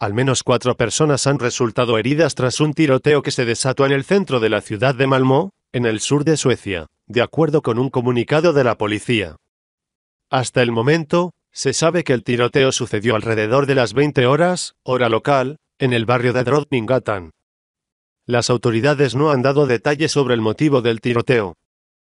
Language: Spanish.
Al menos cuatro personas han resultado heridas tras un tiroteo que se desató en el centro de la ciudad de Malmö, en el sur de Suecia, de acuerdo con un comunicado de la policía. Hasta el momento, se sabe que el tiroteo sucedió alrededor de las 20 horas, hora local, en el barrio de Drottninggatan. Las autoridades no han dado detalles sobre el motivo del tiroteo,